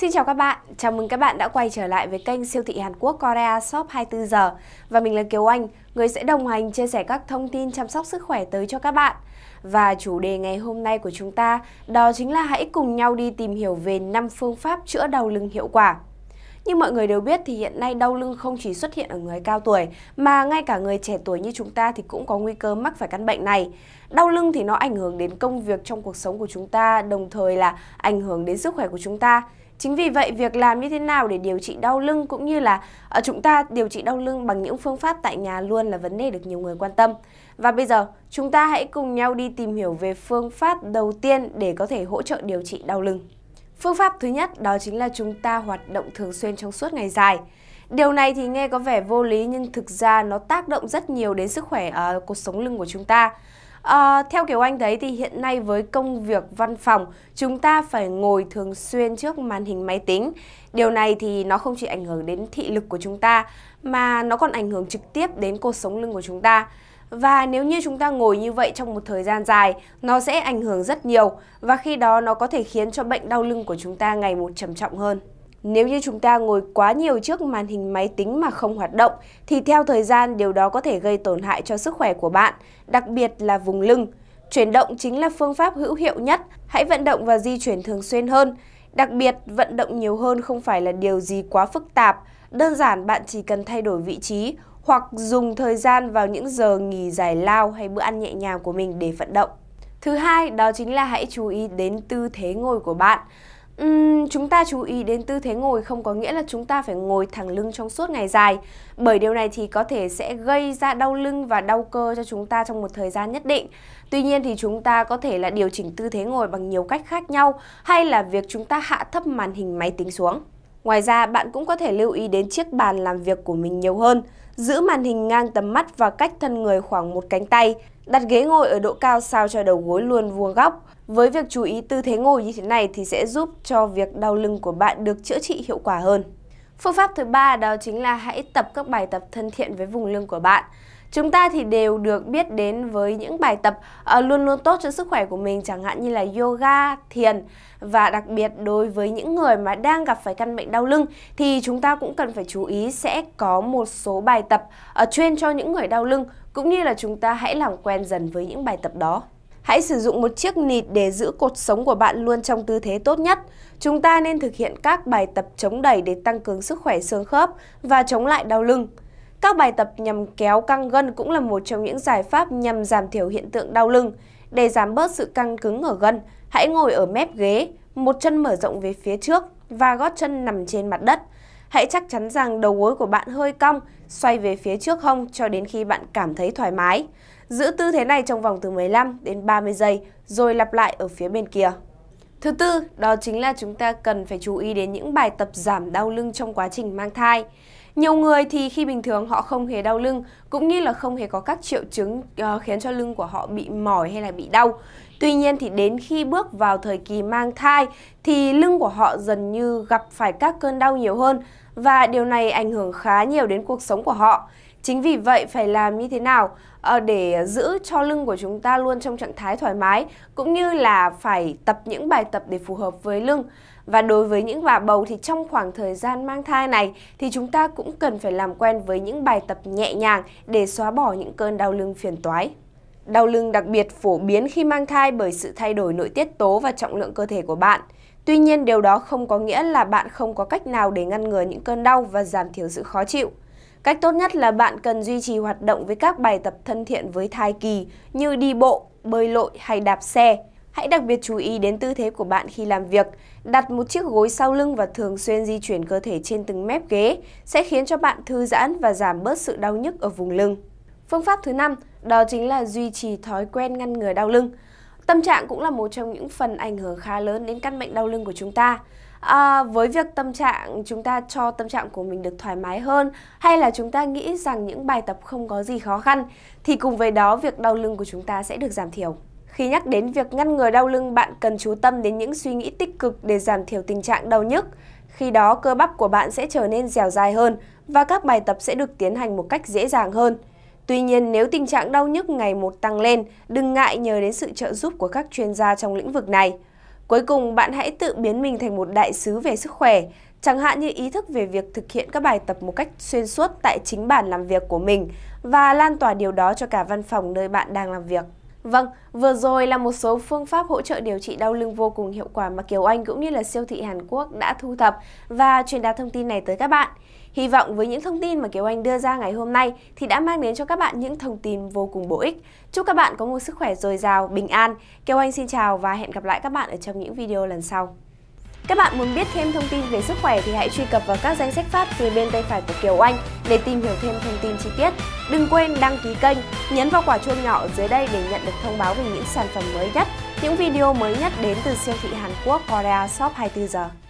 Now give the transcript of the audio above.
Xin chào các bạn, chào mừng các bạn đã quay trở lại với kênh siêu thị Hàn Quốc Korea Shop 24 giờ và mình là Kiều Anh, người sẽ đồng hành chia sẻ các thông tin chăm sóc sức khỏe tới cho các bạn. Và chủ đề ngày hôm nay của chúng ta đó chính là hãy cùng nhau đi tìm hiểu về 5 phương pháp chữa đau lưng hiệu quả. Như mọi người đều biết thì hiện nay đau lưng không chỉ xuất hiện ở người cao tuổi mà ngay cả người trẻ tuổi như chúng ta thì cũng có nguy cơ mắc phải căn bệnh này. Đau lưng thì nó ảnh hưởng đến công việc trong cuộc sống của chúng ta, đồng thời là ảnh hưởng đến sức khỏe của chúng ta. Chính vì vậy, việc làm như thế nào để điều trị đau lưng cũng như là ở ờ, chúng ta điều trị đau lưng bằng những phương pháp tại nhà luôn là vấn đề được nhiều người quan tâm. Và bây giờ, chúng ta hãy cùng nhau đi tìm hiểu về phương pháp đầu tiên để có thể hỗ trợ điều trị đau lưng. Phương pháp thứ nhất đó chính là chúng ta hoạt động thường xuyên trong suốt ngày dài. Điều này thì nghe có vẻ vô lý nhưng thực ra nó tác động rất nhiều đến sức khỏe uh, cuộc sống lưng của chúng ta. À, theo kiểu anh đấy thì hiện nay với công việc văn phòng, chúng ta phải ngồi thường xuyên trước màn hình máy tính. Điều này thì nó không chỉ ảnh hưởng đến thị lực của chúng ta mà nó còn ảnh hưởng trực tiếp đến cột sống lưng của chúng ta. Và nếu như chúng ta ngồi như vậy trong một thời gian dài, nó sẽ ảnh hưởng rất nhiều và khi đó nó có thể khiến cho bệnh đau lưng của chúng ta ngày một trầm trọng hơn. Nếu như chúng ta ngồi quá nhiều trước màn hình máy tính mà không hoạt động, thì theo thời gian điều đó có thể gây tổn hại cho sức khỏe của bạn, đặc biệt là vùng lưng. Chuyển động chính là phương pháp hữu hiệu nhất, hãy vận động và di chuyển thường xuyên hơn. Đặc biệt, vận động nhiều hơn không phải là điều gì quá phức tạp, đơn giản bạn chỉ cần thay đổi vị trí hoặc dùng thời gian vào những giờ nghỉ giải lao hay bữa ăn nhẹ nhàng của mình để vận động. Thứ hai, đó chính là hãy chú ý đến tư thế ngồi của bạn. Uhm, chúng ta chú ý đến tư thế ngồi không có nghĩa là chúng ta phải ngồi thẳng lưng trong suốt ngày dài bởi điều này thì có thể sẽ gây ra đau lưng và đau cơ cho chúng ta trong một thời gian nhất định tuy nhiên thì chúng ta có thể là điều chỉnh tư thế ngồi bằng nhiều cách khác nhau hay là việc chúng ta hạ thấp màn hình máy tính xuống ngoài ra bạn cũng có thể lưu ý đến chiếc bàn làm việc của mình nhiều hơn giữ màn hình ngang tầm mắt và cách thân người khoảng một cánh tay Đặt ghế ngồi ở độ cao sao cho đầu gối luôn vuông góc. Với việc chú ý tư thế ngồi như thế này thì sẽ giúp cho việc đau lưng của bạn được chữa trị hiệu quả hơn. Phương pháp thứ ba đó chính là hãy tập các bài tập thân thiện với vùng lưng của bạn. Chúng ta thì đều được biết đến với những bài tập ờ, luôn luôn tốt cho sức khỏe của mình chẳng hạn như là yoga, thiền và đặc biệt đối với những người mà đang gặp phải căn bệnh đau lưng thì chúng ta cũng cần phải chú ý sẽ có một số bài tập ờ, chuyên cho những người đau lưng cũng như là chúng ta hãy làm quen dần với những bài tập đó. Hãy sử dụng một chiếc nịt để giữ cột sống của bạn luôn trong tư thế tốt nhất. Chúng ta nên thực hiện các bài tập chống đẩy để tăng cường sức khỏe xương khớp và chống lại đau lưng. Các bài tập nhằm kéo căng gân cũng là một trong những giải pháp nhằm giảm thiểu hiện tượng đau lưng. Để giảm bớt sự căng cứng ở gân, hãy ngồi ở mép ghế, một chân mở rộng về phía trước và gót chân nằm trên mặt đất. Hãy chắc chắn rằng đầu gối của bạn hơi cong, xoay về phía trước hông cho đến khi bạn cảm thấy thoải mái. Giữ tư thế này trong vòng từ 15 đến 30 giây, rồi lặp lại ở phía bên kia. Thứ tư, đó chính là chúng ta cần phải chú ý đến những bài tập giảm đau lưng trong quá trình mang thai. Nhiều người thì khi bình thường họ không hề đau lưng, cũng như là không hề có các triệu chứng uh, khiến cho lưng của họ bị mỏi hay là bị đau. Tuy nhiên thì đến khi bước vào thời kỳ mang thai thì lưng của họ dần như gặp phải các cơn đau nhiều hơn và điều này ảnh hưởng khá nhiều đến cuộc sống của họ. Chính vì vậy phải làm như thế nào ờ, để giữ cho lưng của chúng ta luôn trong trạng thái thoải mái cũng như là phải tập những bài tập để phù hợp với lưng. Và đối với những bà bầu thì trong khoảng thời gian mang thai này thì chúng ta cũng cần phải làm quen với những bài tập nhẹ nhàng để xóa bỏ những cơn đau lưng phiền toái. Đau lưng đặc biệt phổ biến khi mang thai bởi sự thay đổi nội tiết tố và trọng lượng cơ thể của bạn. Tuy nhiên điều đó không có nghĩa là bạn không có cách nào để ngăn ngừa những cơn đau và giảm thiểu sự khó chịu. Cách tốt nhất là bạn cần duy trì hoạt động với các bài tập thân thiện với thai kỳ như đi bộ, bơi lội hay đạp xe. Hãy đặc biệt chú ý đến tư thế của bạn khi làm việc. Đặt một chiếc gối sau lưng và thường xuyên di chuyển cơ thể trên từng mép ghế sẽ khiến cho bạn thư giãn và giảm bớt sự đau nhức ở vùng lưng. Phương pháp thứ năm đó chính là duy trì thói quen ngăn ngừa đau lưng. Tâm trạng cũng là một trong những phần ảnh hưởng khá lớn đến căn bệnh đau lưng của chúng ta. À, với việc tâm trạng chúng ta cho tâm trạng của mình được thoải mái hơn hay là chúng ta nghĩ rằng những bài tập không có gì khó khăn thì cùng với đó việc đau lưng của chúng ta sẽ được giảm thiểu. Khi nhắc đến việc ngăn ngừa đau lưng, bạn cần chú tâm đến những suy nghĩ tích cực để giảm thiểu tình trạng đau nhức. Khi đó, cơ bắp của bạn sẽ trở nên dẻo dài hơn và các bài tập sẽ được tiến hành một cách dễ dàng hơn. Tuy nhiên, nếu tình trạng đau nhức ngày một tăng lên, đừng ngại nhờ đến sự trợ giúp của các chuyên gia trong lĩnh vực này. Cuối cùng, bạn hãy tự biến mình thành một đại sứ về sức khỏe, chẳng hạn như ý thức về việc thực hiện các bài tập một cách xuyên suốt tại chính bàn làm việc của mình và lan tỏa điều đó cho cả văn phòng nơi bạn đang làm việc. Vâng, vừa rồi là một số phương pháp hỗ trợ điều trị đau lưng vô cùng hiệu quả mà Kiều Anh cũng như là siêu thị Hàn Quốc đã thu thập và truyền đạt thông tin này tới các bạn. Hy vọng với những thông tin mà Kiều Anh đưa ra ngày hôm nay thì đã mang đến cho các bạn những thông tin vô cùng bổ ích. Chúc các bạn có một sức khỏe dồi dào, bình an. Kiều Anh xin chào và hẹn gặp lại các bạn ở trong những video lần sau. Các bạn muốn biết thêm thông tin về sức khỏe thì hãy truy cập vào các danh sách phát phía bên tay phải của Kiều Anh để tìm hiểu thêm thông tin chi tiết. Đừng quên đăng ký kênh, nhấn vào quả chuông nhỏ ở dưới đây để nhận được thông báo về những sản phẩm mới nhất, những video mới nhất đến từ siêu thị Hàn Quốc Korea Shop 24 giờ.